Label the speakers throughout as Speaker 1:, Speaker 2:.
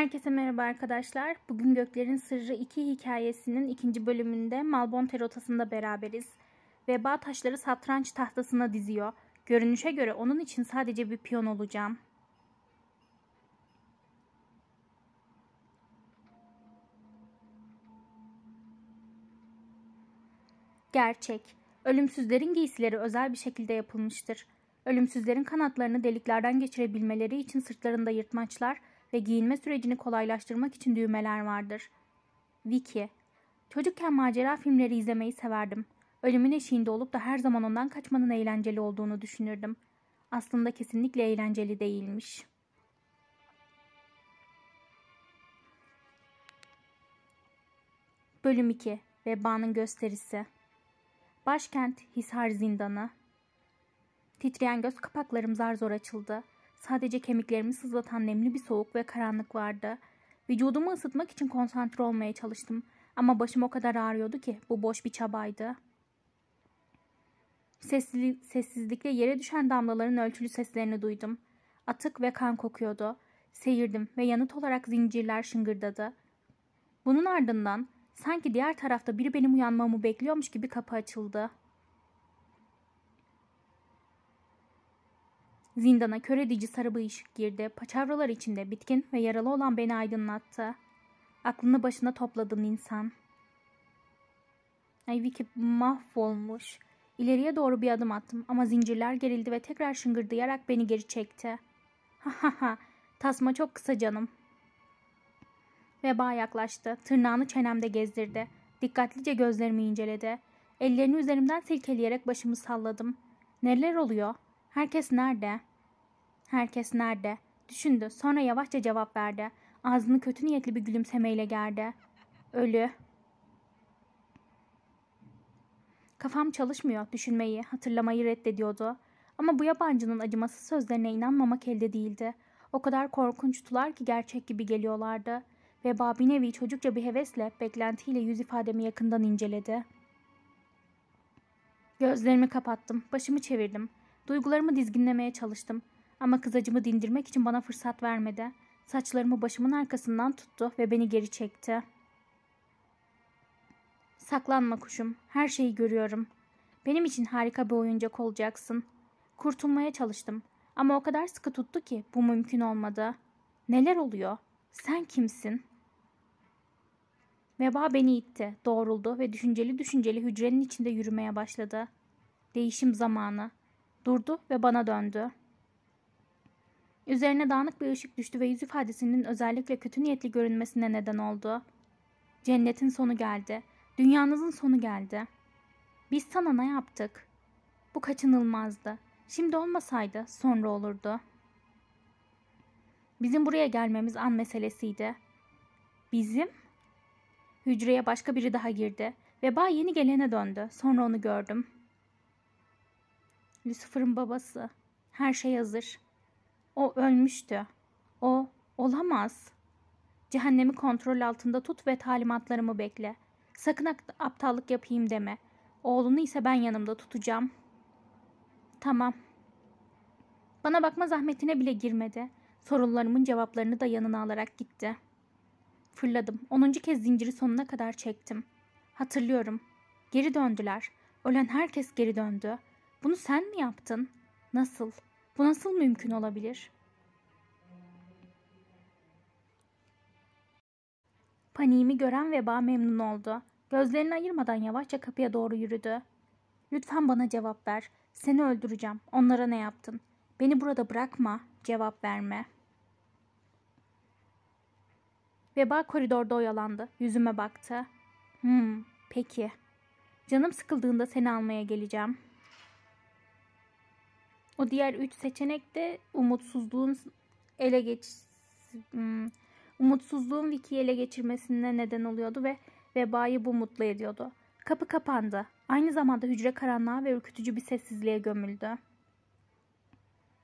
Speaker 1: Herkese merhaba arkadaşlar. Bugün Göklerin Sırrı 2 hikayesinin ikinci bölümünde Malbon terotasında beraberiz. Veba taşları satranç tahtasına diziyor. Görünüşe göre onun için sadece bir piyon olacağım. Gerçek. Ölümsüzlerin giysileri özel bir şekilde yapılmıştır. Ölümsüzlerin kanatlarını deliklerden geçirebilmeleri için sırtlarında yırtmaçlar, ve giyinme sürecini kolaylaştırmak için düğmeler vardır. Wiki. Çocukken macera filmleri izlemeyi severdim. Ölümün eşiğinde olup da her zaman ondan kaçmanın eğlenceli olduğunu düşünürdüm. Aslında kesinlikle eğlenceli değilmiş. Bölüm 2 Vebanın Gösterisi Başkent Hisar Zindanı Titreyen göz kapaklarım zar zor açıldı. Sadece kemiklerimi sızlatan nemli bir soğuk ve karanlık vardı. Vücudumu ısıtmak için konsantre olmaya çalıştım. Ama başım o kadar ağrıyordu ki bu boş bir çabaydı. Sessizlik, sessizlikle yere düşen damlaların ölçülü seslerini duydum. Atık ve kan kokuyordu. Seyirdim ve yanıt olarak zincirler şıngırdadı. Bunun ardından sanki diğer tarafta biri benim uyanmamı bekliyormuş gibi kapı açıldı. Zindana kör edici sarı bir ışık girdi. Paçavralar içinde bitkin ve yaralı olan beni aydınlattı. Aklını başına topladın insan. Ay Vicky mahvolmuş. İleriye doğru bir adım attım ama zincirler gerildi ve tekrar şıngırdayarak beni geri çekti. Ha ha ha. Tasma çok kısa canım. Veba yaklaştı. Tırnağını çenemde gezdirdi. Dikkatlice gözlerimi inceledi. Ellerini üzerimden silkeleyerek başımı salladım. Neler oluyor? Herkes nerede? Herkes nerede? Düşündü. Sonra yavaşça cevap verdi. Ağzını kötü niyetli bir gülümsemeyle gerdi. Ölü. Kafam çalışmıyor. Düşünmeyi, hatırlamayı reddediyordu. Ama bu yabancının acımasız sözlerine inanmamak elde değildi. O kadar korkunçtular ki gerçek gibi geliyorlardı. Ve Babinevi çocukça bir hevesle, beklentiyle yüz ifademi yakından inceledi. Gözlerimi kapattım, başımı çevirdim. Duygularımı dizginlemeye çalıştım ama kız acımı dindirmek için bana fırsat vermedi. Saçlarımı başımın arkasından tuttu ve beni geri çekti. Saklanma kuşum, her şeyi görüyorum. Benim için harika bir oyuncak olacaksın. Kurtulmaya çalıştım ama o kadar sıkı tuttu ki bu mümkün olmadı. Neler oluyor? Sen kimsin? Veba beni itti, doğruldu ve düşünceli düşünceli hücrenin içinde yürümeye başladı. Değişim zamanı. Durdu ve bana döndü. Üzerine dağınık bir ışık düştü ve yüz ifadesinin özellikle kötü niyetli görünmesine neden oldu. Cennetin sonu geldi. Dünyanızın sonu geldi. Biz sana ne yaptık? Bu kaçınılmazdı. Şimdi olmasaydı sonra olurdu. Bizim buraya gelmemiz an meselesiydi. Bizim? Hücreye başka biri daha girdi. Veba yeni gelene döndü. Sonra onu gördüm.'' Lucifer'ın babası. Her şey hazır. O ölmüştü. O olamaz. Cehennemi kontrol altında tut ve talimatlarımı bekle. Sakın aptallık yapayım deme. Oğlunu ise ben yanımda tutacağım. Tamam. Bana bakma zahmetine bile girmedi. Sorularımın cevaplarını da yanına alarak gitti. Fırladım. Onuncu kez zinciri sonuna kadar çektim. Hatırlıyorum. Geri döndüler. Ölen herkes geri döndü. Bunu sen mi yaptın? Nasıl? Bu nasıl mümkün olabilir? Paniğimi gören veba memnun oldu. Gözlerini ayırmadan yavaşça kapıya doğru yürüdü. Lütfen bana cevap ver. Seni öldüreceğim. Onlara ne yaptın? Beni burada bırakma. Cevap verme. Veba koridorda oyalandı. Yüzüme baktı. Hmm, peki. Canım sıkıldığında seni almaya geleceğim.'' O diğer üç seçenek de umutsuzluğun ele geç hmm, umutsuzluğun Vicky'yi ele geçirmesine neden oluyordu ve vebayı bu mutlu ediyordu. Kapı kapandı. Aynı zamanda hücre karanlığa ve ürkütücü bir sessizliğe gömüldü.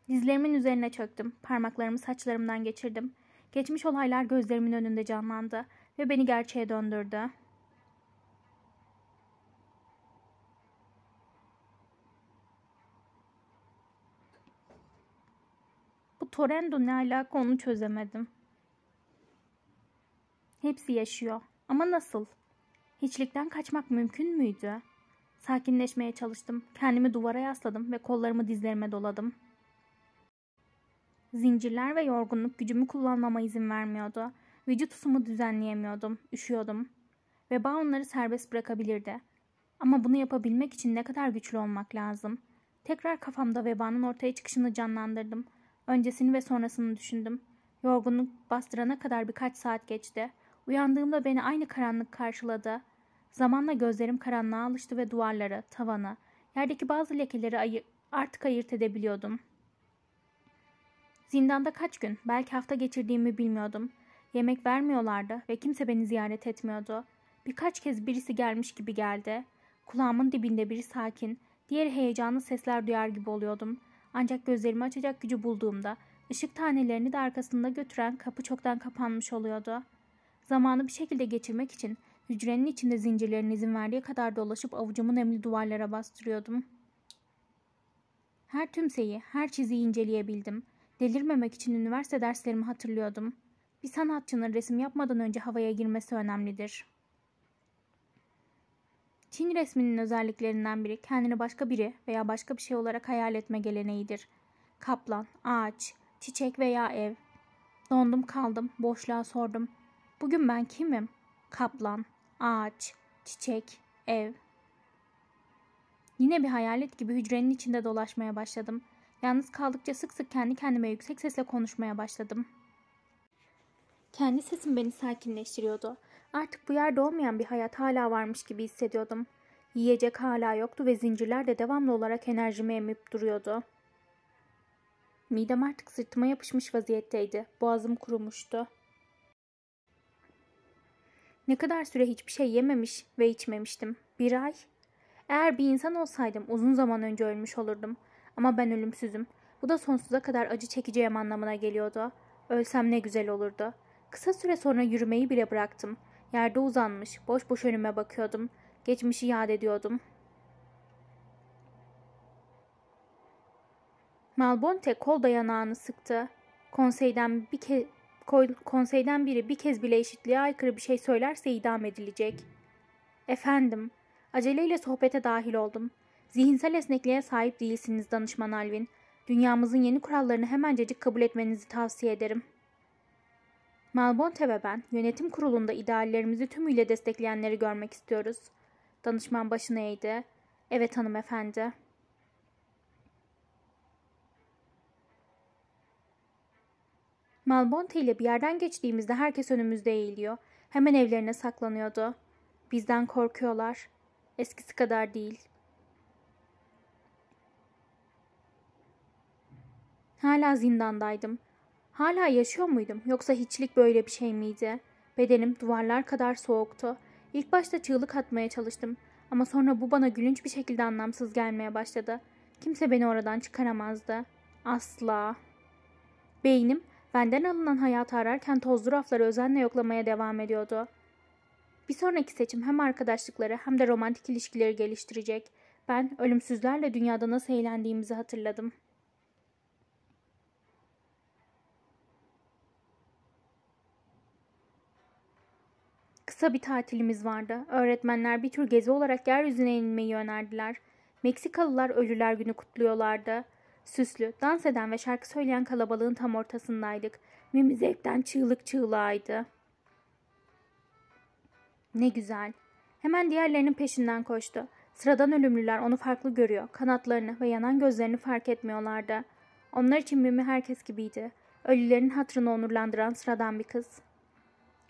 Speaker 1: Dizlerimin üzerine çöktüm. Parmaklarımı saçlarımdan geçirdim. Geçmiş olaylar gözlerimin önünde canlandı ve beni gerçeğe döndürdü. Torendo ne alaka onu çözemedim. Hepsi yaşıyor. Ama nasıl? Hiçlikten kaçmak mümkün müydü? Sakinleşmeye çalıştım. Kendimi duvara yasladım ve kollarımı dizlerime doladım. Zincirler ve yorgunluk gücümü kullanmama izin vermiyordu. Vücut ısımı düzenleyemiyordum. Üşüyordum. Veba onları serbest bırakabilirdi. Ama bunu yapabilmek için ne kadar güçlü olmak lazım. Tekrar kafamda vebanın ortaya çıkışını canlandırdım. Öncesini ve sonrasını düşündüm. Yorgunluk bastırana kadar birkaç saat geçti. Uyandığımda beni aynı karanlık karşıladı. Zamanla gözlerim karanlığa alıştı ve duvarlara, tavana, yerdeki bazı lekeleri ayı artık ayırt edebiliyordum. Zindanda kaç gün, belki hafta geçirdiğimi bilmiyordum. Yemek vermiyorlardı ve kimse beni ziyaret etmiyordu. Birkaç kez birisi gelmiş gibi geldi. Kulağımın dibinde biri sakin, diğeri heyecanlı sesler duyar gibi oluyordum. Ancak gözlerimi açacak gücü bulduğumda ışık tanelerini de arkasında götüren kapı çoktan kapanmış oluyordu. Zamanı bir şekilde geçirmek için hücrenin içinde zincirlerin izin verdiği kadar dolaşıp avucumu nemli duvarlara bastırıyordum. Her tümseyi, her çiziyi inceleyebildim. Delirmemek için üniversite derslerimi hatırlıyordum. Bir sanatçının resim yapmadan önce havaya girmesi önemlidir.'' Çin resminin özelliklerinden biri kendini başka biri veya başka bir şey olarak hayal etme geleneğidir. Kaplan, ağaç, çiçek veya ev. Dondum kaldım, boşluğa sordum. Bugün ben kimim? Kaplan, ağaç, çiçek, ev. Yine bir hayalet gibi hücrenin içinde dolaşmaya başladım. Yalnız kaldıkça sık sık kendi kendime yüksek sesle konuşmaya başladım. Kendi sesim beni sakinleştiriyordu. Artık bu yerde olmayan bir hayat hala varmış gibi hissediyordum. Yiyecek hala yoktu ve zincirler de devamlı olarak enerjimi emip duruyordu. Midem artık sırtıma yapışmış vaziyetteydi. Boğazım kurumuştu. Ne kadar süre hiçbir şey yememiş ve içmemiştim. Bir ay. Eğer bir insan olsaydım uzun zaman önce ölmüş olurdum. Ama ben ölümsüzüm. Bu da sonsuza kadar acı çekeceğim anlamına geliyordu. Ölsem ne güzel olurdu. Kısa süre sonra yürümeyi bile bıraktım. Yerde uzanmış, boş boş önüme bakıyordum. Geçmişi yad ediyordum. Malbonte kol dayanağını sıktı. Konseyden bir ke konseyden biri bir kez bile eşitliğe aykırı bir şey söylerse idam edilecek. Efendim, aceleyle sohbete dahil oldum. Zihinsel esnekliğe sahip değilsiniz danışman Alvin. Dünyamızın yeni kurallarını hemencecik kabul etmenizi tavsiye ederim.'' Malbonte ve ben yönetim kurulunda ideallerimizi tümüyle destekleyenleri görmek istiyoruz. Danışman başını eğdi. Evet hanımefendi. Malbonte ile bir yerden geçtiğimizde herkes önümüzde eğiliyor. Hemen evlerine saklanıyordu. Bizden korkuyorlar. Eskisi kadar değil. Hala zindandaydım. Hala yaşıyor muydum yoksa hiçlik böyle bir şey miydi? Bedenim duvarlar kadar soğuktu. İlk başta çığlık atmaya çalıştım ama sonra bu bana gülünç bir şekilde anlamsız gelmeye başladı. Kimse beni oradan çıkaramazdı. Asla. Beynim benden alınan hayatı ararken tozlu rafları özenle yoklamaya devam ediyordu. Bir sonraki seçim hem arkadaşlıkları hem de romantik ilişkileri geliştirecek. Ben ölümsüzlerle dünyada nasıl eğlendiğimizi hatırladım.'' Kısa bir tatilimiz vardı. Öğretmenler bir tür gezi olarak yeryüzüne inmeyi önerdiler. Meksikalılar Ölüler Günü kutluyorlardı. Süslü, dans eden ve şarkı söyleyen kalabalığın tam ortasındaydık. Mimi zevkten çığlık çığlığaydı. Ne güzel. Hemen diğerlerinin peşinden koştu. Sıradan ölümlüler onu farklı görüyor. Kanatlarını ve yanan gözlerini fark etmiyorlardı. Onlar için Mimi herkes gibiydi. Ölülerin hatrını onurlandıran sıradan bir kız.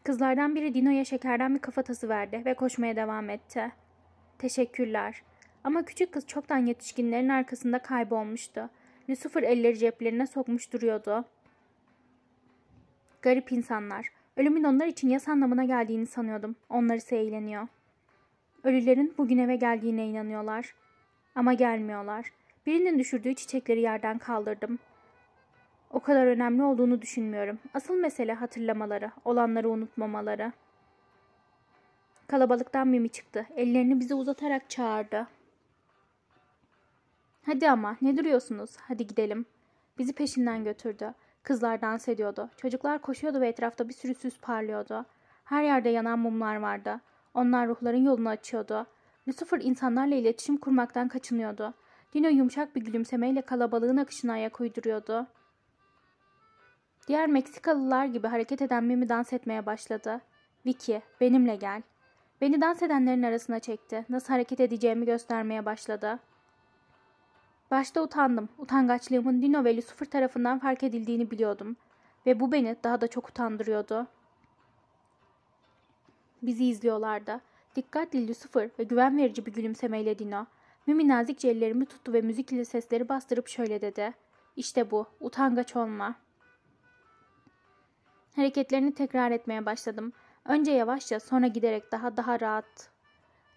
Speaker 1: Kızlardan biri Dino'ya şekerden bir kafatası verdi ve koşmaya devam etti. Teşekkürler. Ama küçük kız çoktan yetişkinlerin arkasında kaybolmuştu. Lucifer elleri ceplerine sokmuş duruyordu. Garip insanlar. Ölümün onlar için yas anlamına geldiğini sanıyordum. Onlar ise eğleniyor. Ölülerin bugün eve geldiğine inanıyorlar. Ama gelmiyorlar. Birinin düşürdüğü çiçekleri yerden kaldırdım o kadar önemli olduğunu düşünmüyorum. Asıl mesele hatırlamaları, olanları unutmamaları. Kalabalıktan Mimi çıktı. Ellerini bize uzatarak çağırdı. Hadi ama ne duruyorsunuz? Hadi gidelim. Bizi peşinden götürdü. Kızlar dans ediyordu. Çocuklar koşuyordu ve etrafta bir sürü süs parlıyordu. Her yerde yanan mumlar vardı. Onlar ruhların yolunu açıyordu. Lucifer insanlarla iletişim kurmaktan kaçınıyordu. Dino yumuşak bir gülümsemeyle kalabalığın akışına ayak uyduruyordu. Diğer Meksikalılar gibi hareket eden Mimi dans etmeye başladı. Vicky, benimle gel. Beni dans edenlerin arasına çekti. Nasıl hareket edeceğimi göstermeye başladı. Başta utandım. Utangaçlığımın Dino ve Lucifer tarafından fark edildiğini biliyordum. Ve bu beni daha da çok utandırıyordu. Bizi izliyorlardı. Dikkatli Lucifer ve güven verici bir gülümsemeyle Dino. Mimi nazikçe ellerimi tuttu ve müzikle sesleri bastırıp şöyle dedi. İşte bu, utangaç olma.'' Hareketlerini tekrar etmeye başladım. Önce yavaşça sonra giderek daha daha rahat.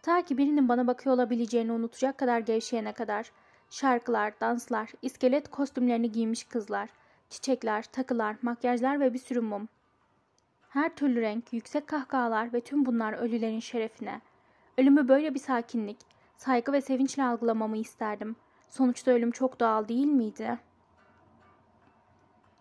Speaker 1: Ta ki birinin bana bakıyor olabileceğini unutacak kadar gevşeyene kadar. Şarkılar, danslar, iskelet kostümlerini giymiş kızlar, çiçekler, takılar, makyajlar ve bir sürü mum. Her türlü renk, yüksek kahkahalar ve tüm bunlar ölülerin şerefine. Ölümü böyle bir sakinlik, saygı ve sevinçle algılamamı isterdim. Sonuçta ölüm çok doğal değil miydi?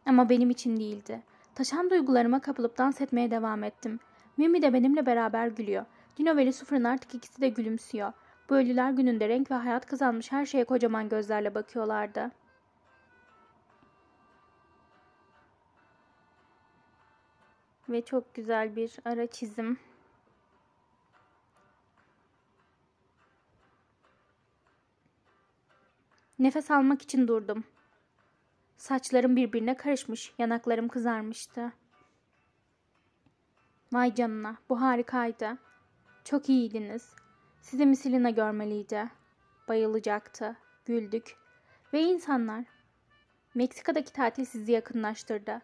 Speaker 1: Ama benim için değildi. Taşan duygularıma kapılıp dans etmeye devam ettim. Mimi de benimle beraber gülüyor. Dino ve Lucifer'ın artık ikisi de gülümsüyor. Bu ölüler gününde renk ve hayat kazanmış her şeye kocaman gözlerle bakıyorlardı. Ve çok güzel bir ara çizim. Nefes almak için durdum. Saçlarım birbirine karışmış, yanaklarım kızarmıştı. Vay canına, bu harikaydı. Çok iyiydiniz. Sizi Misilina görmeliydi. Bayılacaktı. Güldük. Ve insanlar. Meksika'daki tatil sizi yakınlaştırdı.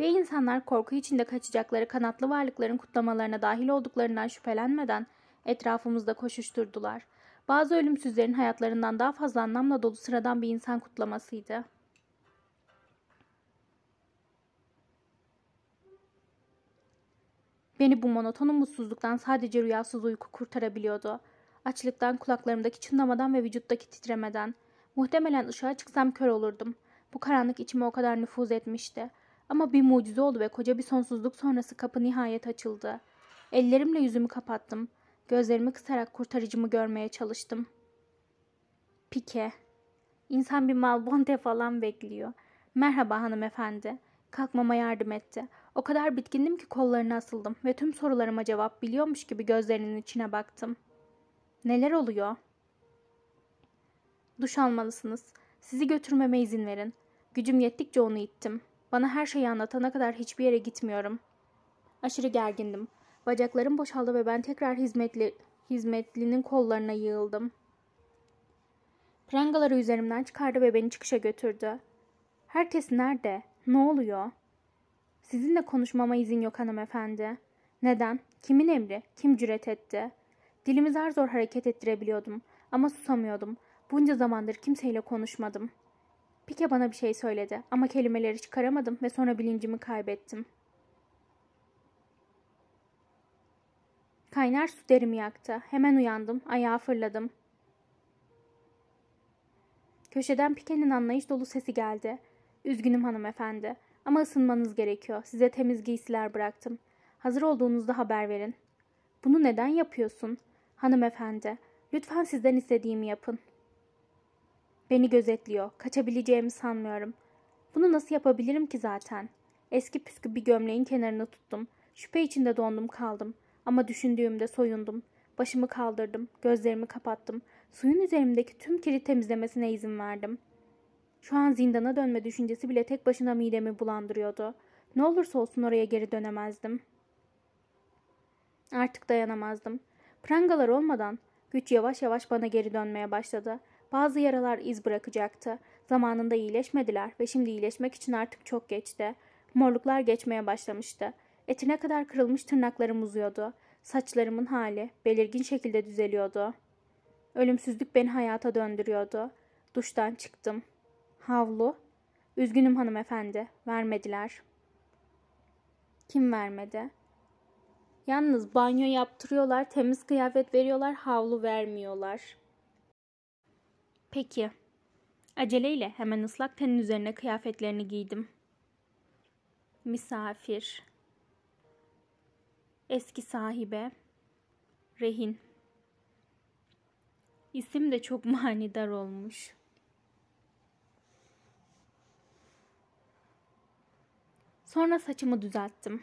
Speaker 1: Ve insanlar korku içinde kaçacakları kanatlı varlıkların kutlamalarına dahil olduklarından şüphelenmeden etrafımızda koşuşturdular. Bazı ölümsüzlerin hayatlarından daha fazla anlamla dolu sıradan bir insan kutlamasıydı. Beni bu monoton mutsuzluktan sadece rüyasız uyku kurtarabiliyordu. Açlıktan, kulaklarımdaki çınlamadan ve vücuttaki titremeden. Muhtemelen ışığa çıksam kör olurdum. Bu karanlık içime o kadar nüfuz etmişti. Ama bir mucize oldu ve koca bir sonsuzluk sonrası kapı nihayet açıldı. Ellerimle yüzümü kapattım. Gözlerimi kısarak kurtarıcımı görmeye çalıştım. Pike. İnsan bir malbonte falan bekliyor. Merhaba hanımefendi. Kalkmama yardım etti. O kadar bitkindim ki kollarına asıldım ve tüm sorularıma cevap biliyormuş gibi gözlerinin içine baktım. Neler oluyor? Duş almalısınız. Sizi götürmeme izin verin. Gücüm yettikçe onu ittim. Bana her şeyi anlatana kadar hiçbir yere gitmiyorum. Aşırı gergindim. Bacaklarım boşaldı ve ben tekrar hizmetli, hizmetlinin kollarına yığıldım. Prangaları üzerimden çıkardı ve beni çıkışa götürdü. Herkes nerede? Ne oluyor?'' Sizinle konuşmama izin yok hanımefendi. Neden? Kimin emri? Kim cüret etti? Dilimi zar zor hareket ettirebiliyordum ama susamıyordum. Bunca zamandır kimseyle konuşmadım. Pike bana bir şey söyledi ama kelimeleri çıkaramadım ve sonra bilincimi kaybettim. Kaynar su derimi yaktı. Hemen uyandım, ayağa fırladım. Köşeden Pike'nin anlayış dolu sesi geldi. Üzgünüm hanımefendi. Ama ısınmanız gerekiyor. Size temiz giysiler bıraktım. Hazır olduğunuzda haber verin. Bunu neden yapıyorsun? Hanımefendi, lütfen sizden istediğimi yapın. Beni gözetliyor. Kaçabileceğimi sanmıyorum. Bunu nasıl yapabilirim ki zaten? Eski püskü bir gömleğin kenarını tuttum. Şüphe içinde dondum kaldım. Ama düşündüğümde soyundum. Başımı kaldırdım, gözlerimi kapattım. Suyun üzerimdeki tüm kiri temizlemesine izin verdim.'' Şu an zindana dönme düşüncesi bile tek başına midemi bulandırıyordu. Ne olursa olsun oraya geri dönemezdim. Artık dayanamazdım. Prangalar olmadan güç yavaş yavaş bana geri dönmeye başladı. Bazı yaralar iz bırakacaktı. Zamanında iyileşmediler ve şimdi iyileşmek için artık çok geçti. Morluklar geçmeye başlamıştı. Etine kadar kırılmış tırnaklarım uzuyordu. Saçlarımın hali belirgin şekilde düzeliyordu. Ölümsüzlük beni hayata döndürüyordu. Duştan çıktım. Havlu. Üzgünüm hanımefendi, vermediler. Kim vermedi? Yalnız banyo yaptırıyorlar, temiz kıyafet veriyorlar, havlu vermiyorlar. Peki. Aceleyle hemen ıslak tenin üzerine kıyafetlerini giydim. Misafir. Eski sahibe. Rehin. İsim de çok manidar olmuş.'' Sonra saçımı düzelttim.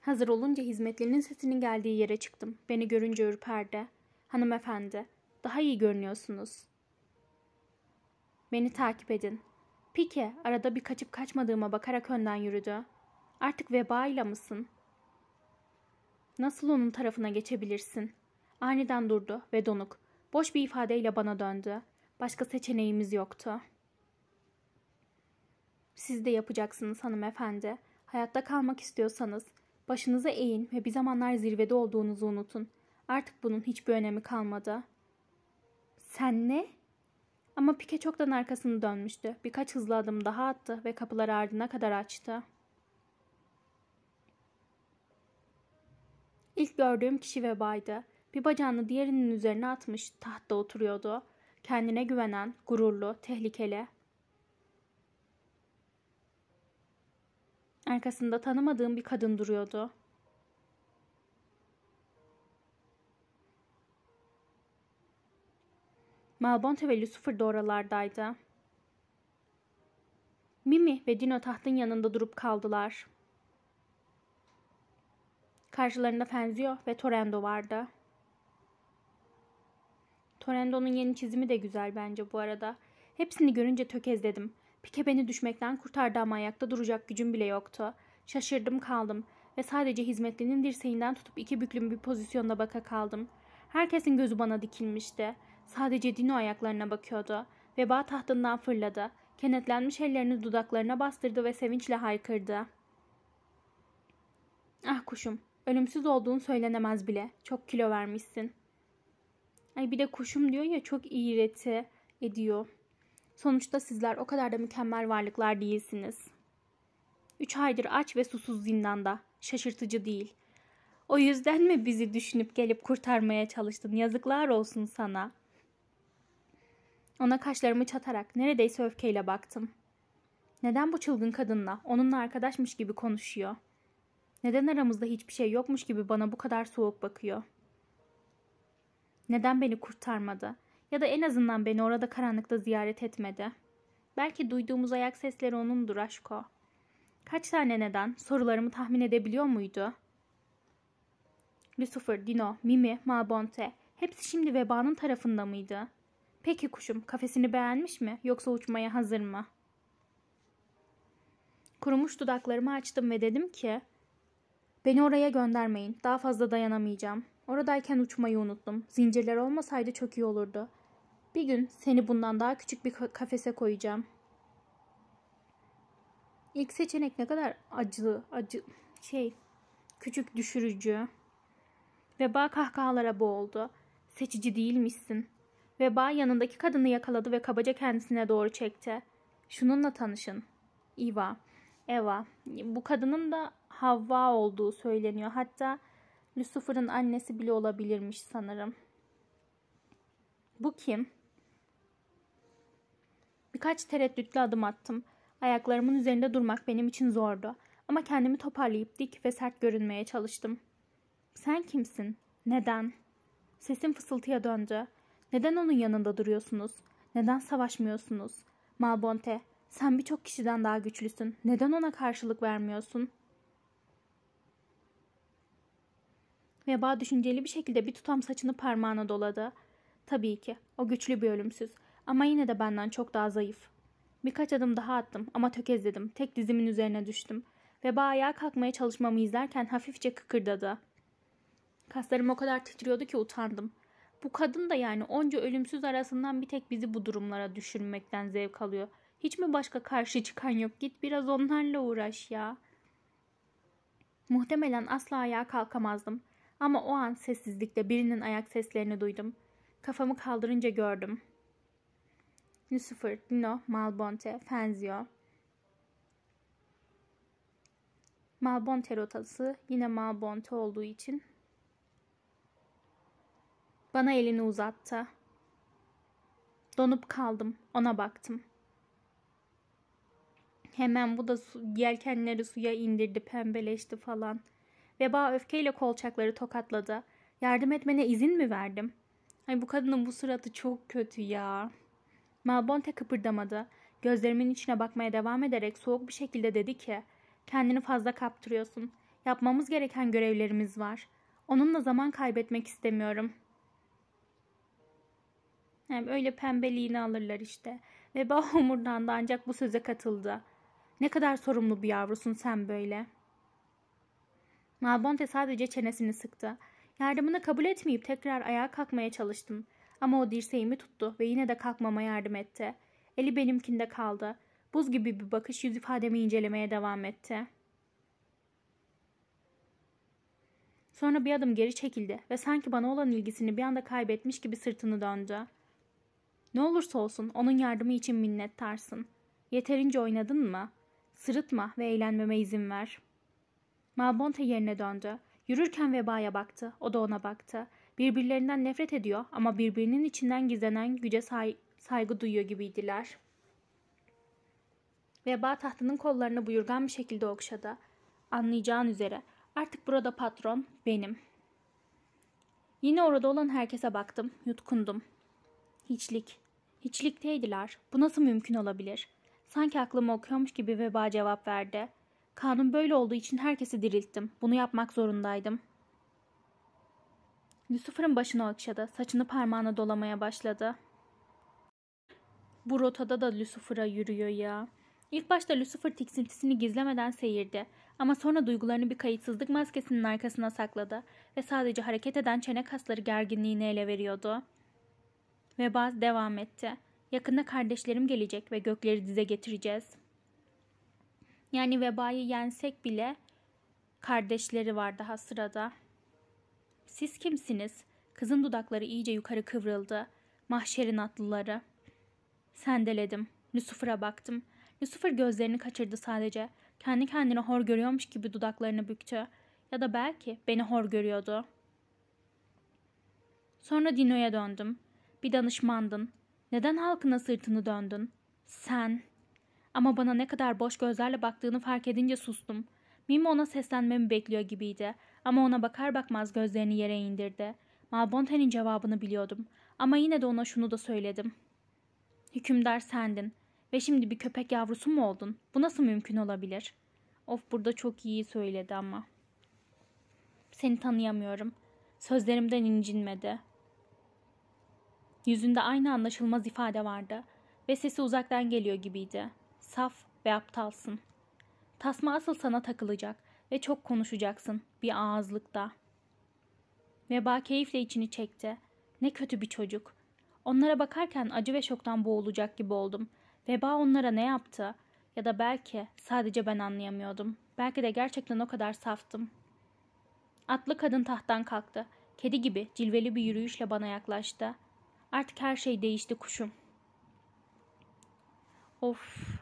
Speaker 1: Hazır olunca hizmetlerinin sesinin geldiği yere çıktım. Beni görünce ürperdi. Hanımefendi, daha iyi görünüyorsunuz. Beni takip edin. Pike arada bir kaçıp kaçmadığıma bakarak önden yürüdü. Artık vebayla mısın? Nasıl onun tarafına geçebilirsin? Aniden durdu ve donuk, boş bir ifadeyle bana döndü. Başka seçeneğimiz yoktu. Siz de yapacaksınız hanımefendi. Hayatta kalmak istiyorsanız başınıza eğin ve bir zamanlar zirvede olduğunuzu unutun. Artık bunun hiçbir önemi kalmadı. Sen ne? Ama Pike çoktan arkasını dönmüştü. Birkaç hızlı adım daha attı ve kapıları ardına kadar açtı. İlk gördüğüm kişi vebaydı. Bir bacağını diğerinin üzerine atmış tahtta oturuyordu. Kendine güvenen, gururlu, tehlikeli. Arkasında tanımadığım bir kadın duruyordu. Malbonte ve Lucifer de oralardaydı. Mimi ve Dino tahtın yanında durup kaldılar. Karşılarında Fenzio ve Torendo vardı. Torendo'nun yeni çizimi de güzel bence bu arada. Hepsini görünce tökezledim. Pike beni düşmekten kurtardı ama ayakta duracak gücüm bile yoktu. Şaşırdım kaldım ve sadece hizmetlinin dirseğinden tutup iki büklüm bir pozisyonda baka kaldım. Herkesin gözü bana dikilmişti. Sadece Dino ayaklarına bakıyordu. Veba tahtından fırladı. Kenetlenmiş ellerini dudaklarına bastırdı ve sevinçle haykırdı. Ah kuşum, Ölümsüz olduğun söylenemez bile. Çok kilo vermişsin. Ay bir de kuşum diyor ya çok iğreti ediyor. Sonuçta sizler o kadar da mükemmel varlıklar değilsiniz. Üç aydır aç ve susuz zindanda. Şaşırtıcı değil. O yüzden mi bizi düşünüp gelip kurtarmaya çalıştın? Yazıklar olsun sana. Ona kaşlarımı çatarak neredeyse öfkeyle baktım. Neden bu çılgın kadınla, onunla arkadaşmış gibi konuşuyor?'' Neden aramızda hiçbir şey yokmuş gibi bana bu kadar soğuk bakıyor? Neden beni kurtarmadı? Ya da en azından beni orada karanlıkta ziyaret etmedi? Belki duyduğumuz ayak sesleri onundur aşko. Kaç tane neden? Sorularımı tahmin edebiliyor muydu? Lucifer, Dino, Mimi, Malbonte. Hepsi şimdi vebanın tarafında mıydı? Peki kuşum, kafesini beğenmiş mi yoksa uçmaya hazır mı? Kurumuş dudaklarımı açtım ve dedim ki, Beni oraya göndermeyin. Daha fazla dayanamayacağım. Oradayken uçmayı unuttum. Zincirler olmasaydı çok iyi olurdu. Bir gün seni bundan daha küçük bir kafese koyacağım. İlk seçenek ne kadar acılı, acı şey, küçük düşürücü. Veba kahkahalara boğuldu. Seçici değilmişsin. Veba yanındaki kadını yakaladı ve kabaca kendisine doğru çekti. Şununla tanışın. Eva. Eva. Bu kadının da Havva olduğu söyleniyor. Hatta Lucifer'ın annesi bile olabilirmiş sanırım. Bu kim? Birkaç tereddütlü adım attım. Ayaklarımın üzerinde durmak benim için zordu. Ama kendimi toparlayıp dik ve sert görünmeye çalıştım. Sen kimsin? Neden? Sesim fısıltıya döndü. Neden onun yanında duruyorsunuz? Neden savaşmıyorsunuz? Malbonte, sen birçok kişiden daha güçlüsün. Neden ona karşılık vermiyorsun? Veba düşünceli bir şekilde bir tutam saçını parmağına doladı. Tabii ki. O güçlü bir ölümsüz. Ama yine de benden çok daha zayıf. Birkaç adım daha attım ama tökezledim. Tek dizimin üzerine düştüm. Veba ayağa kalkmaya çalışmamı izlerken hafifçe kıkırdadı. Kaslarım o kadar titriyordu ki utandım. Bu kadın da yani onca ölümsüz arasından bir tek bizi bu durumlara düşürmekten zevk alıyor. Hiç mi başka karşı çıkan yok? Git biraz onlarla uğraş ya. Muhtemelen asla ayağa kalkamazdım. Ama o an sessizlikte birinin ayak seslerini duydum. Kafamı kaldırınca gördüm. Lucifer, Dino, Malbonte, Fenzio. Malbonte rotası yine Malbonte olduğu için bana elini uzattı. Donup kaldım, ona baktım. Hemen bu da su, yelkenleri suya indirdi, pembeleşti falan.'' Veba öfkeyle kolçakları tokatladı. Yardım etmene izin mi verdim? Ay bu kadının bu suratı çok kötü ya. Malbonte kıpırdamadı. Gözlerimin içine bakmaya devam ederek soğuk bir şekilde dedi ki kendini fazla kaptırıyorsun. Yapmamız gereken görevlerimiz var. Onunla zaman kaybetmek istemiyorum. Hem öyle pembeliğini alırlar işte. Veba homurdandı ancak bu söze katıldı. Ne kadar sorumlu bir yavrusun sen böyle.'' Nalbante sadece çenesini sıktı. Yardımını kabul etmeyip tekrar ayağa kalkmaya çalıştım. Ama o dirseğimi tuttu ve yine de kalkmama yardım etti. Eli benimkinde kaldı. Buz gibi bir bakış yüz ifademi incelemeye devam etti. Sonra bir adım geri çekildi ve sanki bana olan ilgisini bir anda kaybetmiş gibi sırtını döndü. Ne olursa olsun onun yardımı için minnettarsın. Yeterince oynadın mı? Sırıtma ve eğlenmeme izin ver.'' Malbonte yerine döndü. Yürürken vebaya baktı. O da ona baktı. Birbirlerinden nefret ediyor ama birbirinin içinden gizlenen güce say saygı duyuyor gibiydiler. Veba tahtının kollarını buyurgan bir şekilde okşadı. Anlayacağın üzere artık burada patron benim. Yine orada olan herkese baktım, yutkundum. Hiçlik. Hiçlikteydiler. Bu nasıl mümkün olabilir? Sanki aklımı okuyormuş gibi veba cevap verdi. Kanun böyle olduğu için herkesi dirilttim. Bunu yapmak zorundaydım. Lucifer'ın başını okşadı. Saçını parmağına dolamaya başladı. Bu rotada da Lucifer'a yürüyor ya. İlk başta Lucifer tiksintisini gizlemeden seyirdi. Ama sonra duygularını bir kayıtsızlık maskesinin arkasına sakladı ve sadece hareket eden çene kasları gerginliğini ele veriyordu. Ve Veba devam etti. Yakında kardeşlerim gelecek ve gökleri dize getireceğiz.'' Yani vebayı yensek bile kardeşleri var daha sırada. Siz kimsiniz? Kızın dudakları iyice yukarı kıvrıldı. Mahşerin atlıları. Sendeledim. Lucifer'a baktım. Lucifer gözlerini kaçırdı sadece. Kendi kendine hor görüyormuş gibi dudaklarını büktü. Ya da belki beni hor görüyordu. Sonra Dino'ya döndüm. Bir danışmandın. Neden halkına sırtını döndün? Sen ama bana ne kadar boş gözlerle baktığını fark edince sustum. Mimi ona seslenmemi bekliyor gibiydi ama ona bakar bakmaz gözlerini yere indirdi. Malbonten'in cevabını biliyordum ama yine de ona şunu da söyledim. Hükümdar sendin ve şimdi bir köpek yavrusu mu oldun? Bu nasıl mümkün olabilir? Of burada çok iyi söyledi ama. Seni tanıyamıyorum. Sözlerimden incinmedi. Yüzünde aynı anlaşılmaz ifade vardı ve sesi uzaktan geliyor gibiydi saf ve aptalsın. Tasma asıl sana takılacak ve çok konuşacaksın bir ağızlıkta. Veba keyifle içini çekti. Ne kötü bir çocuk. Onlara bakarken acı ve şoktan boğulacak gibi oldum. Veba onlara ne yaptı? Ya da belki sadece ben anlayamıyordum. Belki de gerçekten o kadar saftım. Atlı kadın tahttan kalktı. Kedi gibi cilveli bir yürüyüşle bana yaklaştı. Artık her şey değişti kuşum. Of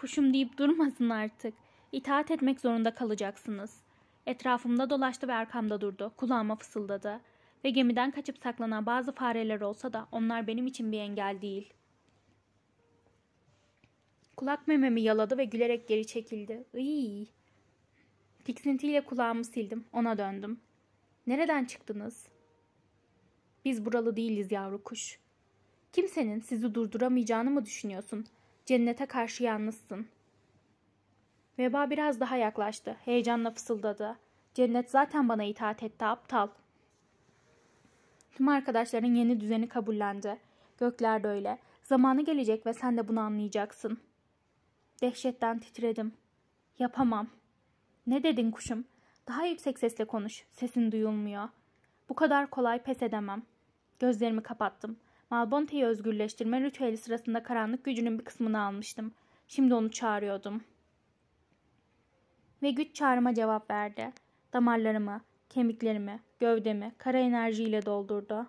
Speaker 1: kuşum deyip durmasın artık. İtaat etmek zorunda kalacaksınız. Etrafımda dolaştı ve arkamda durdu. Kulağıma fısıldadı. Ve gemiden kaçıp saklanan bazı fareler olsa da onlar benim için bir engel değil. Kulak mememi yaladı ve gülerek geri çekildi. Iy. Tiksintiyle kulağımı sildim. Ona döndüm. Nereden çıktınız? Biz buralı değiliz yavru kuş. Kimsenin sizi durduramayacağını mı düşünüyorsun? Cennete karşı yalnızsın. Veba biraz daha yaklaştı. Heyecanla fısıldadı. Cennet zaten bana itaat etti aptal. Tüm arkadaşların yeni düzeni kabullendi. Gökler de öyle. Zamanı gelecek ve sen de bunu anlayacaksın. Dehşetten titredim. Yapamam. Ne dedin kuşum? Daha yüksek sesle konuş. Sesin duyulmuyor. Bu kadar kolay pes edemem. Gözlerimi kapattım. Malbonte'yi özgürleştirme ritüeli sırasında karanlık gücünün bir kısmını almıştım. Şimdi onu çağırıyordum. Ve güç çağrıma cevap verdi. Damarlarımı, kemiklerimi, gövdemi kara enerjiyle doldurdu.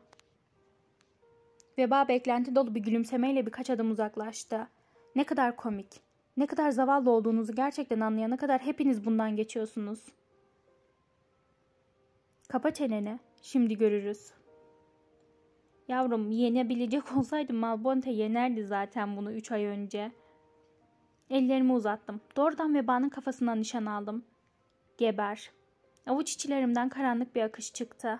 Speaker 1: Veba beklenti dolu bir gülümsemeyle birkaç adım uzaklaştı. Ne kadar komik. Ne kadar zavallı olduğunuzu gerçekten anlayana kadar hepiniz bundan geçiyorsunuz. Kapa çeneni, şimdi görürüz. Yavrum yenebilecek olsaydı Malbonte yenerdi zaten bunu 3 ay önce. Ellerimi uzattım. Doğrudan vebanın kafasından nişan aldım. Geber. Avuç içilerimden karanlık bir akış çıktı.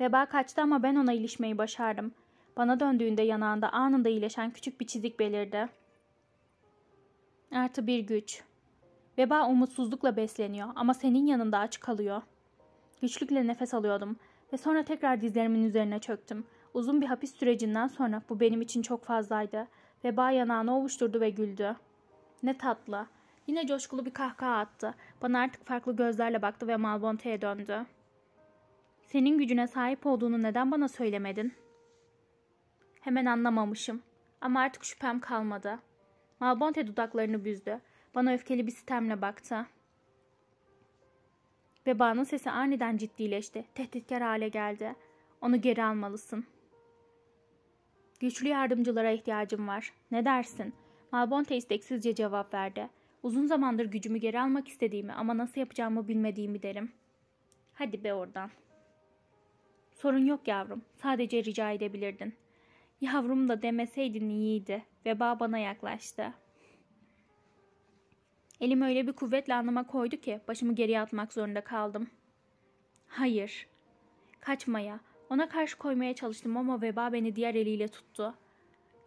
Speaker 1: Veba kaçtı ama ben ona ilişmeyi başardım. Bana döndüğünde yanağında anında iyileşen küçük bir çizik belirdi. Artı bir güç. Veba umutsuzlukla besleniyor ama senin yanında aç kalıyor. Güçlükle nefes alıyordum ve sonra tekrar dizlerimin üzerine çöktüm. Uzun bir hapis sürecinden sonra bu benim için çok fazlaydı. Ve Veba yanağını ovuşturdu ve güldü. Ne tatlı. Yine coşkulu bir kahkaha attı. Bana artık farklı gözlerle baktı ve Malbonte'ye döndü. Senin gücüne sahip olduğunu neden bana söylemedin? Hemen anlamamışım. Ama artık şüphem kalmadı. Malbonte dudaklarını büzdü. Bana öfkeli bir sitemle baktı. Veba'nın sesi aniden ciddileşti. Tehditkar hale geldi. Onu geri almalısın. Güçlü yardımcılara ihtiyacım var. Ne dersin? Malbonte isteksizce cevap verdi. Uzun zamandır gücümü geri almak istediğimi ama nasıl yapacağımı bilmediğimi derim. Hadi be oradan. Sorun yok yavrum. Sadece rica edebilirdin. Yavrum da demeseydin iyiydi. Veba bana yaklaştı. Elimi öyle bir kuvvetle anlama koydu ki başımı geriye atmak zorunda kaldım. Hayır. Kaçmaya, ona karşı koymaya çalıştım ama veba beni diğer eliyle tuttu.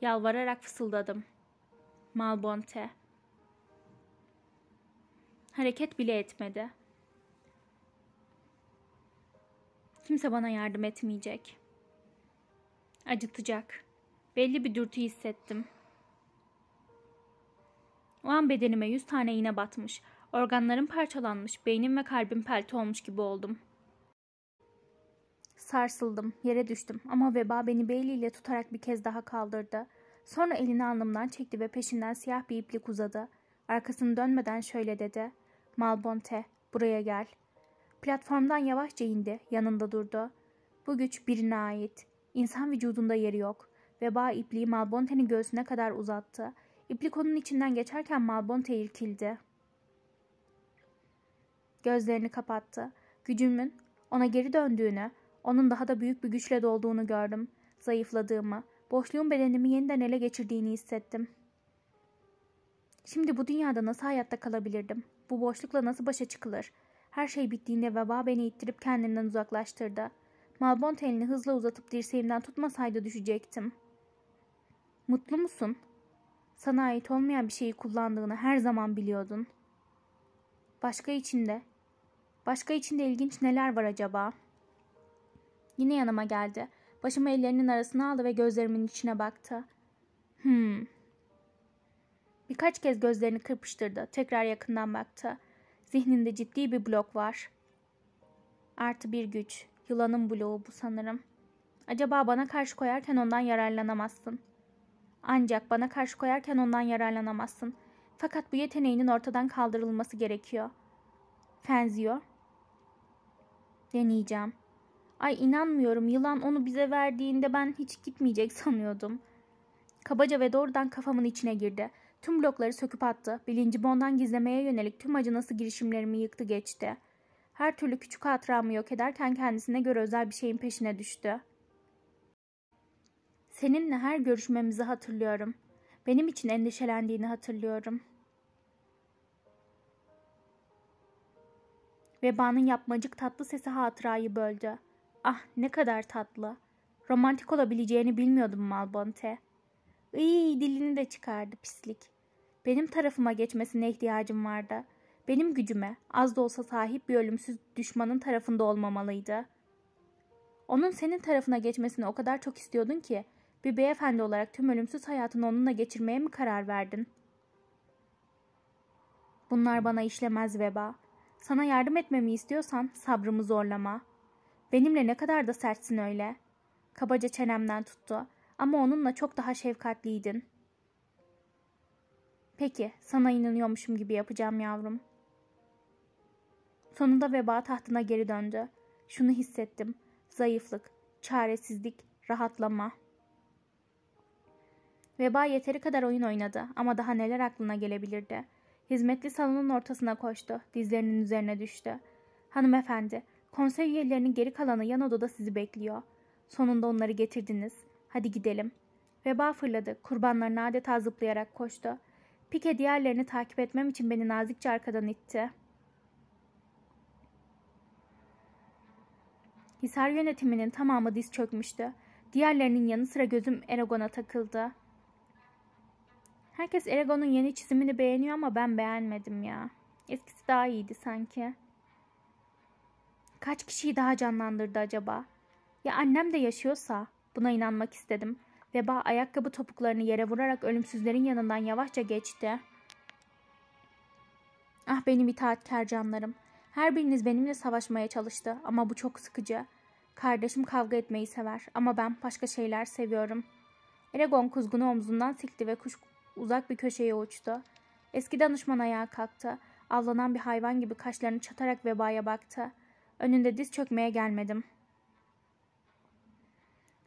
Speaker 1: Yalvararak fısıldadım. Malbonte. Hareket bile etmedi. Kimse bana yardım etmeyecek. Acıtacak. Belli bir dürtü hissettim.'' O an bedenime yüz tane iğne batmış. Organlarım parçalanmış, beynim ve kalbim pelte olmuş gibi oldum. Sarsıldım, yere düştüm ama veba beni bir eliyle tutarak bir kez daha kaldırdı. Sonra elini alnımdan çekti ve peşinden siyah bir iplik uzadı. Arkasını dönmeden şöyle dedi. Malbonte, buraya gel. Platformdan yavaşça indi, yanında durdu. Bu güç birine ait. İnsan vücudunda yeri yok. Veba ipliği Malbonte'nin göğsüne kadar uzattı. İplik onun içinden geçerken Malbonte irkildi. Gözlerini kapattı. Gücümün ona geri döndüğünü, onun daha da büyük bir güçle dolduğunu gördüm. Zayıfladığımı, boşluğun bedenimi yeniden ele geçirdiğini hissettim. Şimdi bu dünyada nasıl hayatta kalabilirdim? Bu boşlukla nasıl başa çıkılır? Her şey bittiğinde veba beni ittirip kendinden uzaklaştırdı. Malbont elini hızla uzatıp dirseğimden tutmasaydı düşecektim. Mutlu musun? sana ait olmayan bir şeyi kullandığını her zaman biliyordun. Başka içinde, başka içinde ilginç neler var acaba? Yine yanıma geldi. Başımı ellerinin arasına aldı ve gözlerimin içine baktı. Hmm. Birkaç kez gözlerini kırpıştırdı. Tekrar yakından baktı. Zihninde ciddi bir blok var. Artı bir güç. Yılanın bloğu bu sanırım. Acaba bana karşı koyarken ondan yararlanamazsın.'' Ancak bana karşı koyarken ondan yararlanamazsın. Fakat bu yeteneğinin ortadan kaldırılması gerekiyor. Fenziyor. Deneyeceğim. Ay inanmıyorum yılan onu bize verdiğinde ben hiç gitmeyecek sanıyordum. Kabaca ve doğrudan kafamın içine girdi. Tüm blokları söküp attı. Bilincimi ondan gizlemeye yönelik tüm acınası girişimlerimi yıktı geçti. Her türlü küçük hatıramı yok ederken kendisine göre özel bir şeyin peşine düştü.'' Seninle her görüşmemizi hatırlıyorum. Benim için endişelendiğini hatırlıyorum. Veba'nın yapmacık tatlı sesi hatırayı böldü. Ah ne kadar tatlı. Romantik olabileceğini bilmiyordum Malbonte. İyi dilini de çıkardı pislik. Benim tarafıma geçmesine ihtiyacım vardı. Benim gücüme az da olsa sahip bir ölümsüz düşmanın tarafında olmamalıydı. Onun senin tarafına geçmesini o kadar çok istiyordun ki bir beyefendi olarak tüm ölümsüz hayatını onunla geçirmeye mi karar verdin? Bunlar bana işlemez veba. Sana yardım etmemi istiyorsan sabrımı zorlama. Benimle ne kadar da sertsin öyle. Kabaca çenemden tuttu ama onunla çok daha şefkatliydin. Peki, sana inanıyormuşum gibi yapacağım yavrum. Sonunda veba tahtına geri döndü. Şunu hissettim. Zayıflık, çaresizlik, rahatlama.'' Veba yeteri kadar oyun oynadı ama daha neler aklına gelebilirdi. Hizmetli salonun ortasına koştu, dizlerinin üzerine düştü. Hanımefendi, konsey üyelerinin geri kalanı yan odada sizi bekliyor. Sonunda onları getirdiniz. Hadi gidelim. Veba fırladı, kurbanlarını adeta zıplayarak koştu. Pike diğerlerini takip etmem için beni nazikçe arkadan itti. Hisar yönetiminin tamamı diz çökmüştü. Diğerlerinin yanı sıra gözüm Eragon'a takıldı. Herkes Eragon'un yeni çizimini beğeniyor ama ben beğenmedim ya. Eskisi daha iyiydi sanki. Kaç kişiyi daha canlandırdı acaba? Ya annem de yaşıyorsa? Buna inanmak istedim. Veba ayakkabı topuklarını yere vurarak ölümsüzlerin yanından yavaşça geçti. Ah benim itaatkar canlarım. Her biriniz benimle savaşmaya çalıştı ama bu çok sıkıcı. Kardeşim kavga etmeyi sever ama ben başka şeyler seviyorum. Eragon kuzgunu omzundan silkti ve kuş uzak bir köşeye uçtu. Eski danışman ayağa kalktı. Avlanan bir hayvan gibi kaşlarını çatarak vebaya baktı. Önünde diz çökmeye gelmedim.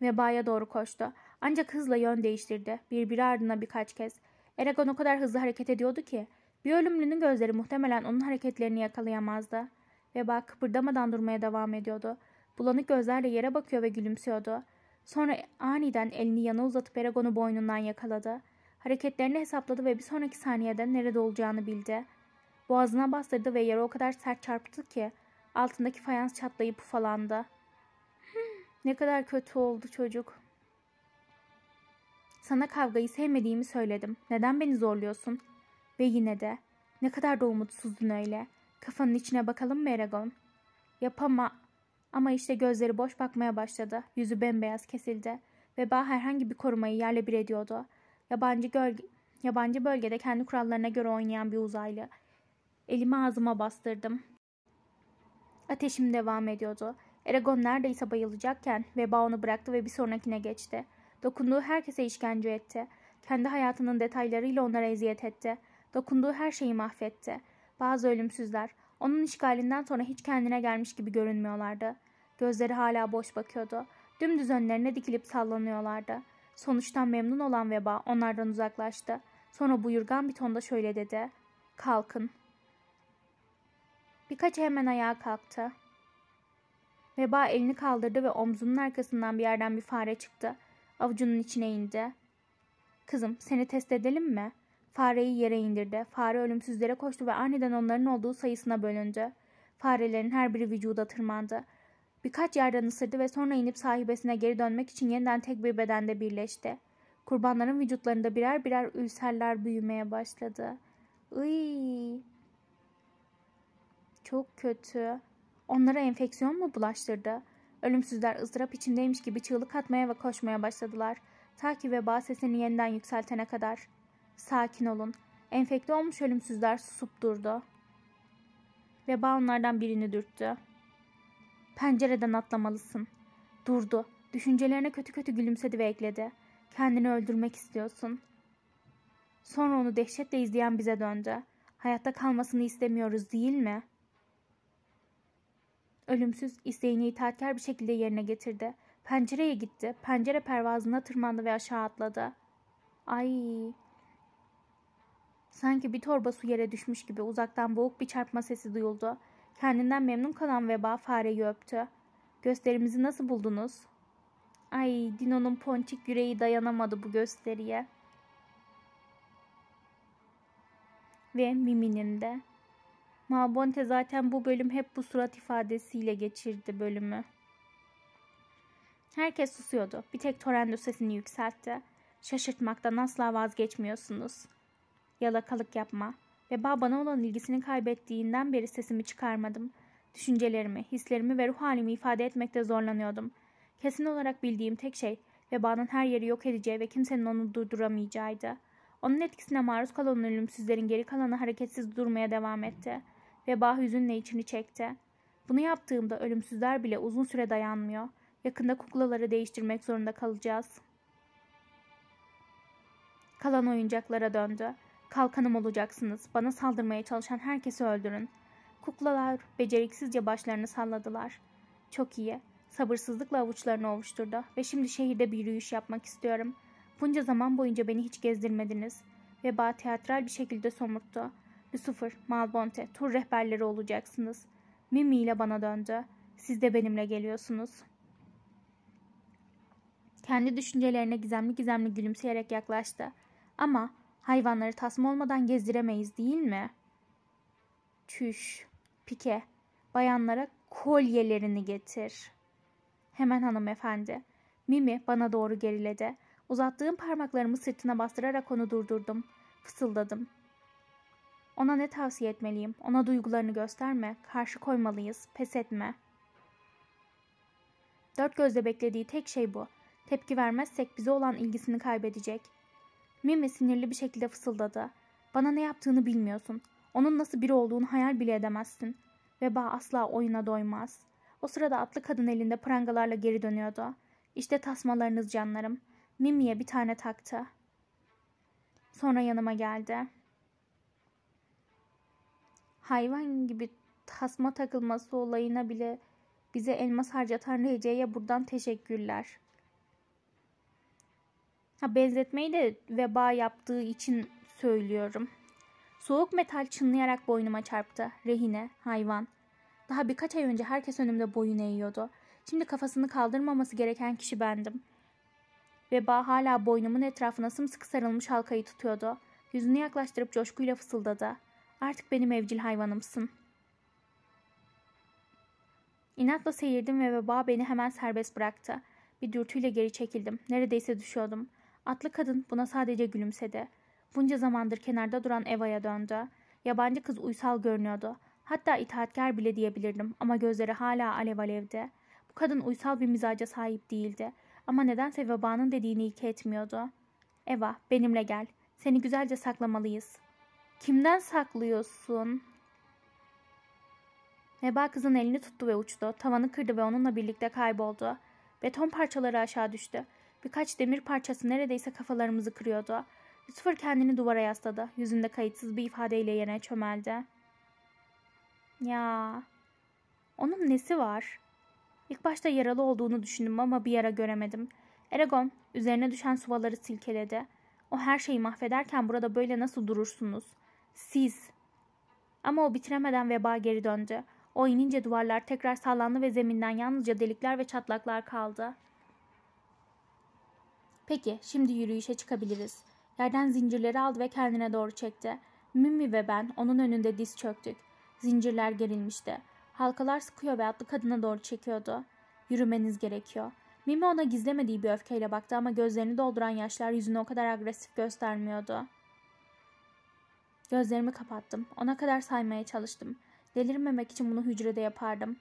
Speaker 1: Vebaya doğru koştu. Ancak hızla yön değiştirdi. Birbiri ardına birkaç kez. Eragon o kadar hızlı hareket ediyordu ki bir ölümlünün gözleri muhtemelen onun hareketlerini yakalayamazdı. Veba kıpırdamadan durmaya devam ediyordu. Bulanık gözlerle yere bakıyor ve gülümsüyordu. Sonra aniden elini yana uzatıp Eragon'u boynundan yakaladı. Hareketlerini hesapladı ve bir sonraki saniyede nerede olacağını bildi. Boğazına bastırdı ve yere o kadar sert çarptı ki altındaki fayans çatlayıp ufalandı. ne kadar kötü oldu çocuk. Sana kavgayı sevmediğimi söyledim. Neden beni zorluyorsun? Ve yine de ne kadar da umutsuzdun öyle. Kafanın içine bakalım mı Eragon? Yapama. Ama işte gözleri boş bakmaya başladı. Yüzü bembeyaz kesildi. Veba herhangi bir korumayı yerle bir ediyordu. Yabancı, gölge, yabancı bölgede kendi kurallarına göre oynayan bir uzaylı. Elimi ağzıma bastırdım. Ateşim devam ediyordu. Eragon neredeyse bayılacakken veba onu bıraktı ve bir sonrakine geçti. Dokunduğu herkese işkence etti. Kendi hayatının detaylarıyla onlara eziyet etti. Dokunduğu her şeyi mahvetti. Bazı ölümsüzler onun işgalinden sonra hiç kendine gelmiş gibi görünmüyorlardı. Gözleri hala boş bakıyordu. Dümdüz önlerine dikilip sallanıyorlardı. Sonuçtan memnun olan veba onlardan uzaklaştı. Sonra buyurgan bir tonda şöyle dedi. Kalkın. Birkaç hemen ayağa kalktı. Veba elini kaldırdı ve omzunun arkasından bir yerden bir fare çıktı. Avucunun içine indi. Kızım seni test edelim mi? Fareyi yere indirdi. Fare ölümsüzlere koştu ve aniden onların olduğu sayısına bölündü. Farelerin her biri vücuda tırmandı. Birkaç yerden ısırdı ve sonra inip sahibesine geri dönmek için yeniden tek bir bedende birleşti. Kurbanların vücutlarında birer birer ülserler büyümeye başladı. Iy. Çok kötü. Onlara enfeksiyon mu bulaştırdı? Ölümsüzler ızdırap içindeymiş gibi çığlık atmaya ve koşmaya başladılar. Ta ki veba sesini yeniden yükseltene kadar. Sakin olun. Enfekte olmuş ölümsüzler susup durdu. Veba onlardan birini dürttü. Pencereden atlamalısın. Durdu. Düşüncelerine kötü kötü gülümsedi ve ekledi. Kendini öldürmek istiyorsun. Sonra onu dehşetle izleyen bize döndü. Hayatta kalmasını istemiyoruz değil mi? Ölümsüz isteğini itaatkar bir şekilde yerine getirdi. Pencereye gitti. Pencere pervazına tırmandı ve aşağı atladı. Ay. Sanki bir torba su yere düşmüş gibi uzaktan boğuk bir çarpma sesi duyuldu. Kendinden memnun kalan veba fareyi öptü. Gösterimizi nasıl buldunuz? Ay Dino'nun ponçik yüreği dayanamadı bu gösteriye. Ve Mimi'nin de. Mabonte zaten bu bölüm hep bu surat ifadesiyle geçirdi bölümü. Herkes susuyordu. Bir tek Torendo sesini yükseltti. Şaşırtmaktan asla vazgeçmiyorsunuz. Yalakalık yapma. Ve babana olan ilgisini kaybettiğinden beri sesimi çıkarmadım. Düşüncelerimi, hislerimi ve ruh halimi ifade etmekte zorlanıyordum. Kesin olarak bildiğim tek şey vebanın her yeri yok edeceği ve kimsenin onu durduramayacağıydı. Onun etkisine maruz kalan ölümsüzlerin geri kalanı hareketsiz durmaya devam etti. Veba hüzünle içini çekti. Bunu yaptığımda ölümsüzler bile uzun süre dayanmıyor. Yakında kuklaları değiştirmek zorunda kalacağız. Kalan oyuncaklara döndü. Kalkanım olacaksınız. Bana saldırmaya çalışan herkesi öldürün. Kuklalar beceriksizce başlarını salladılar. Çok iyi. Sabırsızlıkla avuçlarını ovuşturdu ve şimdi şehirde bir yürüyüş yapmak istiyorum. Bunca zaman boyunca beni hiç gezdirmediniz. Veba teatral bir şekilde somurttu. Lucifer, Malbonte, tur rehberleri olacaksınız. Mimi ile bana döndü. Siz de benimle geliyorsunuz. Kendi düşüncelerine gizemli gizemli gülümseyerek yaklaştı. Ama Hayvanları tasma olmadan gezdiremeyiz değil mi? Tüş, pike, bayanlara kolyelerini getir. Hemen hanımefendi. Mimi bana doğru geriledi. Uzattığım parmaklarımı sırtına bastırarak onu durdurdum. Fısıldadım. Ona ne tavsiye etmeliyim? Ona duygularını gösterme, karşı koymalıyız, pes etme. Dört gözle beklediği tek şey bu. Tepki vermezsek bize olan ilgisini kaybedecek. Mimi sinirli bir şekilde fısıldadı. Bana ne yaptığını bilmiyorsun. Onun nasıl biri olduğunu hayal bile edemezsin. Veba asla oyuna doymaz. O sırada atlı kadın elinde prangalarla geri dönüyordu. İşte tasmalarınız canlarım. Mimi'ye bir tane taktı. Sonra yanıma geldi. Hayvan gibi tasma takılması olayına bile bize elmas harcatan Rece'ye buradan teşekkürler. Ha, benzetmeyi de veba yaptığı için söylüyorum. Soğuk metal çınlayarak boynuma çarptı. Rehine, hayvan. Daha birkaç ay önce herkes önümde boyun eğiyordu. Şimdi kafasını kaldırmaması gereken kişi bendim. Veba hala boynumun etrafına sımsıkı sarılmış halkayı tutuyordu. Yüzünü yaklaştırıp coşkuyla fısıldadı. Artık benim evcil hayvanımsın. İnatla seyirdim ve veba beni hemen serbest bıraktı. Bir dürtüyle geri çekildim. Neredeyse düşüyordum. Atlı kadın buna sadece gülümsedi. Bunca zamandır kenarda duran Eva'ya döndü. Yabancı kız uysal görünüyordu. Hatta itaatkar bile diyebilirdim ama gözleri hala alev alevdi. Bu kadın uysal bir mizaca sahip değildi. Ama nedense vebanın dediğini ilke etmiyordu. Eva benimle gel. Seni güzelce saklamalıyız. Kimden saklıyorsun? Neba kızın elini tuttu ve uçtu. Tavanı kırdı ve onunla birlikte kayboldu. Beton parçaları aşağı düştü. Birkaç demir parçası neredeyse kafalarımızı kırıyordu. Lucifer kendini duvara yasladı. Yüzünde kayıtsız bir ifadeyle yere çömeldi. Ya, onun nesi var? İlk başta yaralı olduğunu düşündüm ama bir yara göremedim. Eragon üzerine düşen suvaları silkeledi. O her şeyi mahvederken burada böyle nasıl durursunuz? Siz. Ama o bitiremeden veba geri döndü. O inince duvarlar tekrar sallandı ve zeminden yalnızca delikler ve çatlaklar kaldı. Peki şimdi yürüyüşe çıkabiliriz. Yerden zincirleri aldı ve kendine doğru çekti. Mimi ve ben onun önünde diz çöktük. Zincirler gerilmişti. Halkalar sıkıyor ve atlı kadına doğru çekiyordu. Yürümeniz gerekiyor. Mimi ona gizlemediği bir öfkeyle baktı ama gözlerini dolduran yaşlar yüzünü o kadar agresif göstermiyordu. Gözlerimi kapattım. Ona kadar saymaya çalıştım. Delirmemek için bunu hücrede yapardım.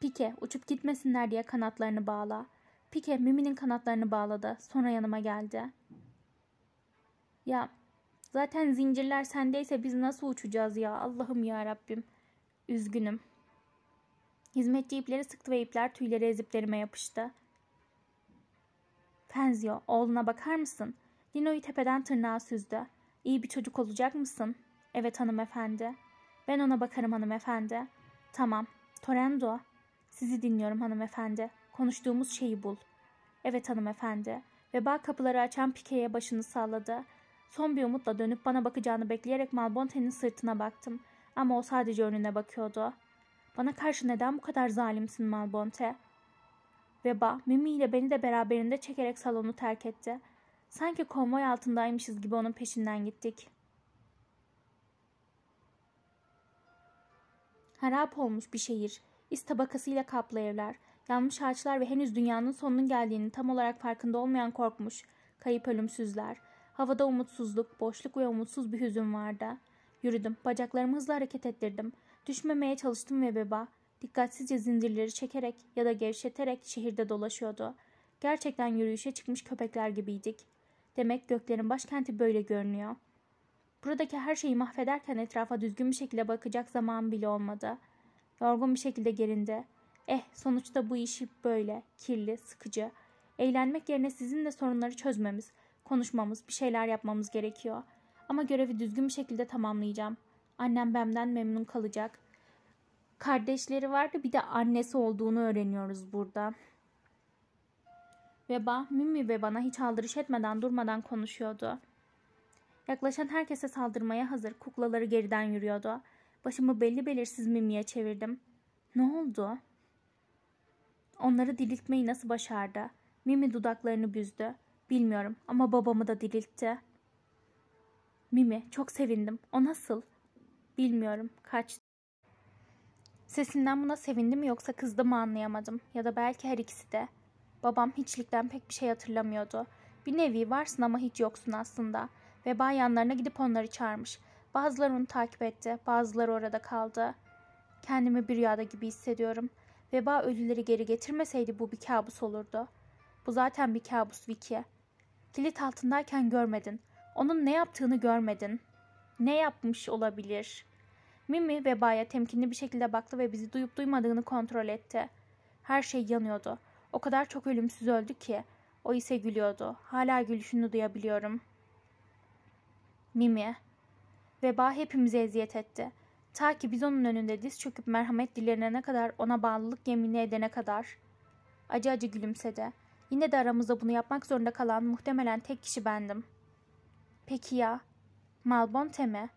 Speaker 1: Pike uçup gitmesinler diye kanatlarını bağla. Pike Mimi'nin kanatlarını bağladı. Sonra yanıma geldi. Ya zaten zincirler sendeyse biz nasıl uçacağız ya Allah'ım ya Rabbim. Üzgünüm. Hizmetçi ipleri sıktı ve ipler tüyleri eziplerime yapıştı. Fenzio oğluna bakar mısın? Dino'yu tepeden tırnağa süzdü. İyi bir çocuk olacak mısın? Evet hanımefendi. Ben ona bakarım hanımefendi. Tamam. Torendo. Sizi dinliyorum hanımefendi. Konuştuğumuz şeyi bul. Evet hanımefendi. Ve Veba kapıları açan pikeye başını salladı. Son bir umutla dönüp bana bakacağını bekleyerek Malbonte'nin sırtına baktım. Ama o sadece önüne bakıyordu. Bana karşı neden bu kadar zalimsin Malbonte? Veba, Mimi ile beni de beraberinde çekerek salonu terk etti. Sanki konvoy altındaymışız gibi onun peşinden gittik. Harap olmuş bir şehir. İz tabakasıyla kaplı evler. Yanmış ağaçlar ve henüz dünyanın sonunun geldiğini tam olarak farkında olmayan korkmuş, kayıp ölümsüzler. Havada umutsuzluk, boşluk ve umutsuz bir hüzün vardı. Yürüdüm, bacaklarımı hızla hareket ettirdim. Düşmemeye çalıştım ve beba, dikkatsizce zincirleri çekerek ya da gevşeterek şehirde dolaşıyordu. Gerçekten yürüyüşe çıkmış köpekler gibiydik. Demek göklerin başkenti böyle görünüyor. Buradaki her şeyi mahvederken etrafa düzgün bir şekilde bakacak zaman bile olmadı. Yorgun bir şekilde gerindi. Eh sonuçta bu işi böyle, kirli, sıkıcı. Eğlenmek yerine sizin de sorunları çözmemiz, konuşmamız, bir şeyler yapmamız gerekiyor. Ama görevi düzgün bir şekilde tamamlayacağım. Annem benden memnun kalacak. Kardeşleri vardı bir de annesi olduğunu öğreniyoruz burada. Veba, Mimmi ve bana hiç aldırış etmeden durmadan konuşuyordu. Yaklaşan herkese saldırmaya hazır kuklaları geriden yürüyordu. Başımı belli belirsiz Mimmi'ye çevirdim. Ne oldu?'' Onları diriltmeyi nasıl başardı? Mimi dudaklarını büzdü. Bilmiyorum ama babamı da diriltti. Mimi çok sevindim. O nasıl? Bilmiyorum. Kaçtı. Sesinden buna sevindim mi yoksa kızdı mı anlayamadım. Ya da belki her ikisi de. Babam hiçlikten pek bir şey hatırlamıyordu. Bir nevi varsın ama hiç yoksun aslında. Veba yanlarına gidip onları çağırmış. Bazıları onu takip etti, bazıları orada kaldı. Kendimi bir rüyada gibi hissediyorum.'' Veba ölüleri geri getirmeseydi bu bir kabus olurdu. Bu zaten bir kabus Vicky. Kilit altındayken görmedin. Onun ne yaptığını görmedin. Ne yapmış olabilir? Mimi vebaya temkinli bir şekilde baktı ve bizi duyup duymadığını kontrol etti. Her şey yanıyordu. O kadar çok ölümsüz öldü ki. O ise gülüyordu. Hala gülüşünü duyabiliyorum. Mimi. Veba hepimize eziyet etti. Ta ki biz onun önünde diz çöküp merhamet dilerine kadar ona bağlılık yemini edene kadar. Acı acı gülümsedi. Yine de aramızda bunu yapmak zorunda kalan muhtemelen tek kişi bendim. Peki ya? Malbonte mi?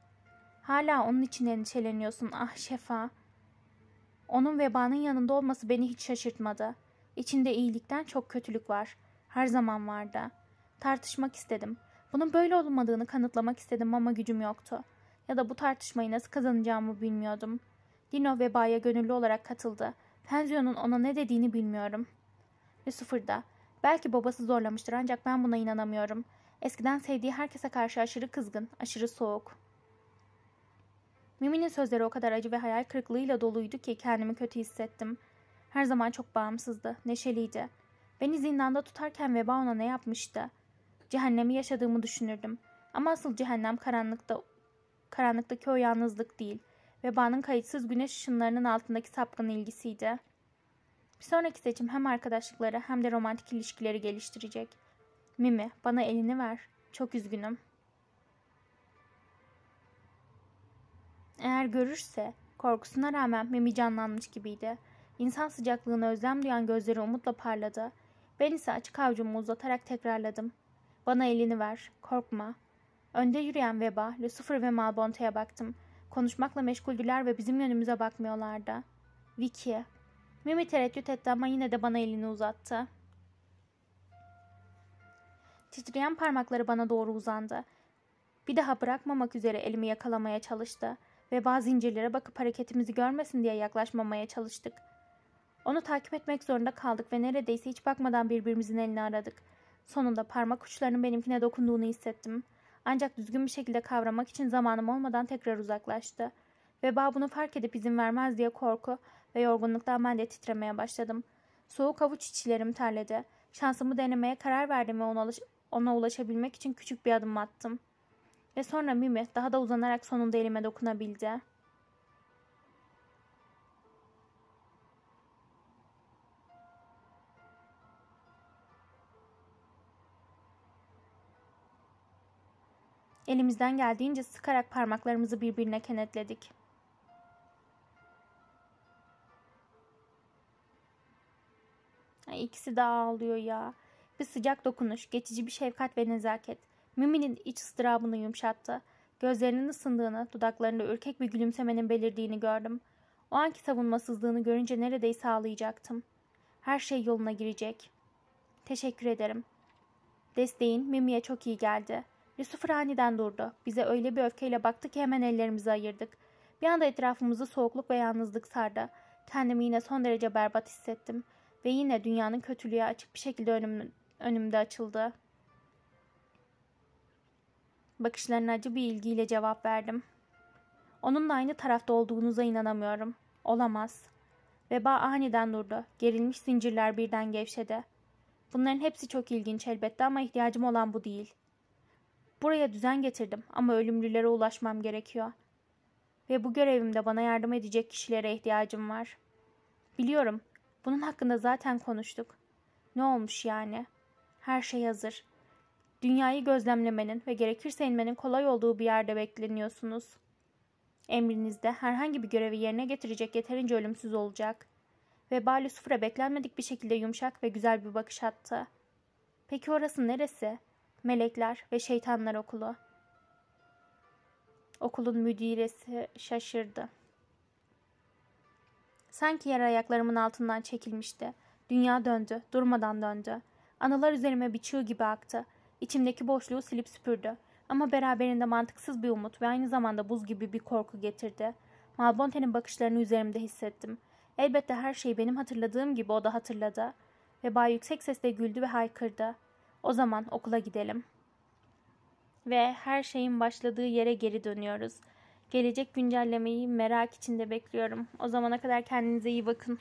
Speaker 1: Hala onun için endişeleniyorsun ah şefa. Onun vebanın yanında olması beni hiç şaşırtmadı. İçinde iyilikten çok kötülük var. Her zaman vardı. Tartışmak istedim. Bunun böyle olmadığını kanıtlamak istedim ama gücüm yoktu.'' ya da bu tartışmayı nasıl kazanacağımı bilmiyordum. Dino vebaya gönüllü olarak katıldı. Penzio'nun ona ne dediğini bilmiyorum. Lucifer da. Belki babası zorlamıştır ancak ben buna inanamıyorum. Eskiden sevdiği herkese karşı aşırı kızgın, aşırı soğuk. Mimi'nin sözleri o kadar acı ve hayal kırıklığıyla doluydu ki kendimi kötü hissettim. Her zaman çok bağımsızdı, neşeliydi. Beni zindanda tutarken veba ona ne yapmıştı? Cehennemi yaşadığımı düşünürdüm. Ama asıl cehennem karanlıkta Karanlıktaki o yalnızlık değil, vebanın kayıtsız güneş ışınlarının altındaki sapkın ilgisiydi. Bir sonraki seçim hem arkadaşlıkları hem de romantik ilişkileri geliştirecek. Mimi, bana elini ver. Çok üzgünüm. Eğer görürse, korkusuna rağmen Mimi canlanmış gibiydi. İnsan sıcaklığına özlem duyan gözleri umutla parladı. Ben ise açık avcumu uzatarak tekrarladım. Bana elini ver, korkma, Önde yürüyen Veba, Lucifer ve Malbonta'ya baktım. Konuşmakla meşguldüler ve bizim yönümüze bakmıyorlardı. Vicky. Mimi tereddüt etti ama yine de bana elini uzattı. Titreyen parmakları bana doğru uzandı. Bir daha bırakmamak üzere elimi yakalamaya çalıştı ve bazı zincirlere bakıp hareketimizi görmesin diye yaklaşmamaya çalıştık. Onu takip etmek zorunda kaldık ve neredeyse hiç bakmadan birbirimizin elini aradık. Sonunda parmak uçlarının benimkine dokunduğunu hissettim.'' Ancak düzgün bir şekilde kavramak için zamanım olmadan tekrar uzaklaştı. Veba bunu fark edip izin vermez diye korku ve yorgunluktan ben de titremeye başladım. Soğuk havuç içilerim terledi. Şansımı denemeye karar verdim ve ona, ulaş ona ulaşabilmek için küçük bir adım attım. Ve sonra Mimi daha da uzanarak sonunda elime dokunabildi. Elimizden geldiğince sıkarak parmaklarımızı birbirine kenetledik. İkisi de ağlıyor ya. Bir sıcak dokunuş, geçici bir şefkat ve nezaket. Mimi'nin iç ıstırabını yumuşattı. Gözlerinin ısındığını, dudaklarında ürkek bir gülümsemenin belirdiğini gördüm. O anki savunmasızlığını görünce neredeyse ağlayacaktım. Her şey yoluna girecek. Teşekkür ederim. Desteğin Mimi'ye çok iyi geldi.'' Yusuf aniden durdu. Bize öyle bir öfkeyle baktı ki hemen ellerimizi ayırdık. Bir anda etrafımızı soğukluk ve yalnızlık sardı. Kendimi yine son derece berbat hissettim. Ve yine dünyanın kötülüğü açık bir şekilde önüm, önümde açıldı. Bakışlarına acı bir ilgiyle cevap verdim. Onunla aynı tarafta olduğunuza inanamıyorum. Olamaz. Veba aniden durdu. Gerilmiş zincirler birden gevşedi. Bunların hepsi çok ilginç elbette ama ihtiyacım olan bu değil.'' Buraya düzen getirdim ama ölümlülere ulaşmam gerekiyor. Ve bu görevimde bana yardım edecek kişilere ihtiyacım var. Biliyorum, bunun hakkında zaten konuştuk. Ne olmuş yani? Her şey hazır. Dünyayı gözlemlemenin ve gerekirse inmenin kolay olduğu bir yerde bekleniyorsunuz. Emrinizde herhangi bir görevi yerine getirecek yeterince ölümsüz olacak. Ve Bali Sufra beklenmedik bir şekilde yumuşak ve güzel bir bakış attı. Peki orası neresi? Melekler ve Şeytanlar Okulu. Okulun müdiresi şaşırdı. Sanki yer ayaklarımın altından çekilmişti. Dünya döndü, durmadan döndü. Anılar üzerime bir çığ gibi aktı. İçimdeki boşluğu silip süpürdü. Ama beraberinde mantıksız bir umut ve aynı zamanda buz gibi bir korku getirdi. Malbonte'nin bakışlarını üzerimde hissettim. Elbette her şeyi benim hatırladığım gibi o da hatırladı. Ve bay yüksek sesle güldü ve haykırdı. O zaman okula gidelim. Ve her şeyin başladığı yere geri dönüyoruz. Gelecek güncellemeyi merak içinde bekliyorum. O zamana kadar kendinize iyi bakın.